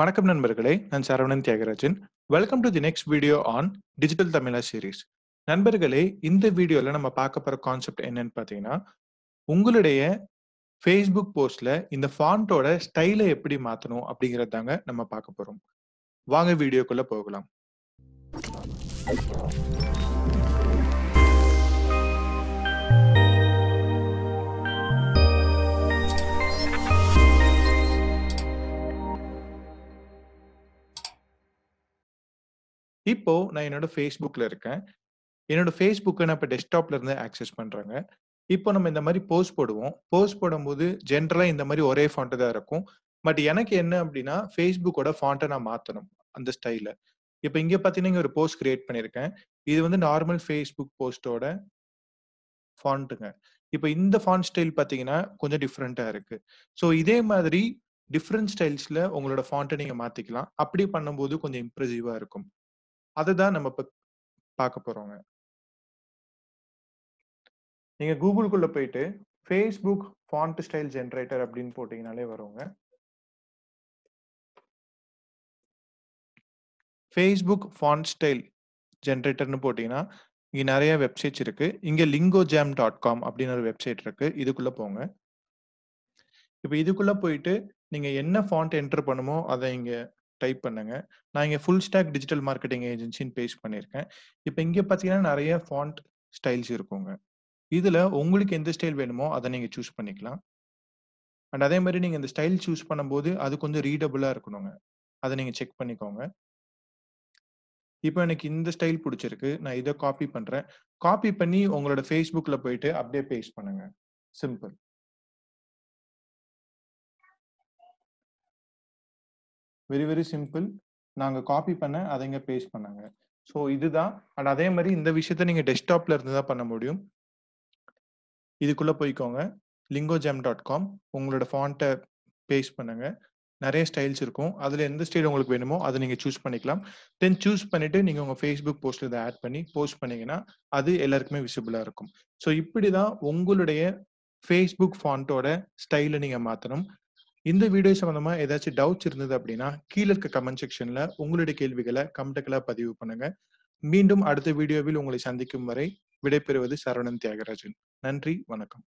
வணக்கம் நண்பர்களே நான் Saravanan Thiyagarajan welcome to the next video on digital Tamizha series நண்பர்களே இந்த வீடியோவில் நம்ம பார்க்க போகிற கான்செப்ட் என்னன்னு பார்த்தீங்கன்னா உங்களுடைய ஃபேஸ்புக் போஸ்டில் இந்த ஃபாண்டோட ஸ்டைலை எப்படி மாற்றணும் அப்படிங்கிறது தாங்க நம்ம பார்க்க போகிறோம் வாங்க வீடியோக்குள்ளே போகலாம் இப்போ நான் என்னோட ஃபேஸ்புக்ல இருக்கேன் என்னோட ஃபேஸ்புக்கை நான் இப்போ டெஸ்க்டாப்ல இருந்து ஆக்சஸ் பண்றாங்க இப்போ நம்ம இந்த மாதிரி போஸ்ட் போடுவோம் போஸ்ட் போடும்போது ஜென்ரலாக இந்த மாதிரி ஒரே ஃபாண்ட்டு தான் இருக்கும் பட் எனக்கு என்ன அப்படின்னா ஃபேஸ்புக்கோட ஃபாண்ட்டை நான் மாத்தணும் அந்த ஸ்டைல இப்போ இங்க பாத்தீங்கன்னா ஒரு போஸ்ட் கிரியேட் பண்ணியிருக்கேன் இது வந்து நார்மல் ஃபேஸ்புக் போஸ்டோட ஃபாண்ட்டுங்க இப்போ இந்த ஃபாண்ட் ஸ்டைல் பார்த்தீங்கன்னா கொஞ்சம் டிஃப்ரெண்ட்டாக இருக்கு ஸோ இதே மாதிரி டிஃப்ரெண்ட் ஸ்டைல்ஸில் உங்களோட ஃபாண்ட்டை நீங்கள் மாற்றிக்கலாம் அப்படி பண்ணும்போது கொஞ்சம் இம்ப்ரெசிவாக இருக்கும் அதுதான் நம்ம இப்போ பார்க்க போறோங்க நீங்க கூகுள்குள்ள போயிட்டு ஃபேஸ்புக் ஃபாண்ட் ஸ்டைல் ஜென்ரேட்டர் அப்படின்னு போட்டீங்கனாலே வருங்க ஃபேஸ்புக் ஃபாண்ட் ஸ்டைல் ஜென்ரேட்டர்னு போட்டிங்கன்னா இங்கே நிறைய வெப்சைட்ஸ் இருக்கு இங்கே லிங்கோ ஜாம் டாட் காம் அப்படின்னு ஒரு வெப்சைட் இருக்கு இதுக்குள்ள போங்க இப்போ இதுக்குள்ள போயிட்டு நீங்க என்ன ஃபாண்ட் என்டர் பண்ணுமோ அதை இங்க டைப் பண்ணுங்க நான் இங்கே ஃபுல் ஸ்டாக் டிஜிட்டல் மார்க்கெட்டிங் ஏஜென்சின்னு பேஸ்ட் பண்ணியிருக்கேன் இப்போ இங்கே பார்த்தீங்கன்னா நிறைய ஃபாண்ட் ஸ்டைல்ஸ் இருக்குங்க இதில் உங்களுக்கு எந்த ஸ்டைல் வேணுமோ அதை நீங்கள் சூஸ் பண்ணிக்கலாம் அண்ட் அதே மாதிரி நீங்கள் இந்த ஸ்டைல் சூஸ் பண்ணும்போது அது கொஞ்சம் ரீடபுளாக இருக்கணுங்க அதை நீங்கள் செக் பண்ணிக்கோங்க இப்போ எனக்கு இந்த ஸ்டைல் பிடிச்சிருக்கு நான் இதை காப்பி பண்ணுறேன் காப்பி பண்ணி உங்களோட ஃபேஸ்புக்கில் போயிட்டு அப்படியே பேஸ்ட் பண்ணுங்க சிம்பிள் வெரி வெரி சிம்பிள் நாங்கள் காப்பி பண்ண அதைங்க பேஸ் பேஸ்ட் பண்ணாங்க ஸோ இதுதான் அண்ட் அதே மாதிரி இந்த விஷயத்த நீங்கள் டெஸ்க்டாப்ல இருந்து தான் பண்ண முடியும் இதுக்குள்ளே போய்க்கோங்க லிங்கோஜாம் டாட் காம் உங்களோட ஃபாண்ட்டை பேஸ்ட் பண்ணுங்க நிறைய ஸ்டைல்ஸ் இருக்கும் அதில் எந்த ஸ்டைல் உங்களுக்கு வேணுமோ அதை நீங்கள் சூஸ் பண்ணிக்கலாம் தென் சூஸ் பண்ணிவிட்டு நீங்கள் உங்கள் ஃபேஸ்புக் போஸ்ட்டில் இதை ஆட் பண்ணி போஸ்ட் பண்ணிங்கன்னா அது எல்லாருக்குமே விசிபிளாக இருக்கும் ஸோ இப்படி தான் உங்களுடைய ஃபேஸ்புக் ஃபாண்ட்டோட ஸ்டைலை நீங்கள் மாற்றணும் இந்த வீடியோ சம்பந்தமா ஏதாச்சும் டவுட்ஸ் இருந்தது அப்படின்னா கீழே இருக்க கமெண்ட் செக்ஷன்ல உங்களுடைய கேள்விகளை கமெண்ட்டுகளை பதிவு பண்ணுங்க மீண்டும் அடுத்த வீடியோவில் உங்களை சந்திக்கும் வரை விடைபெறுவது சரவணன் தியாகராஜன் நன்றி வணக்கம்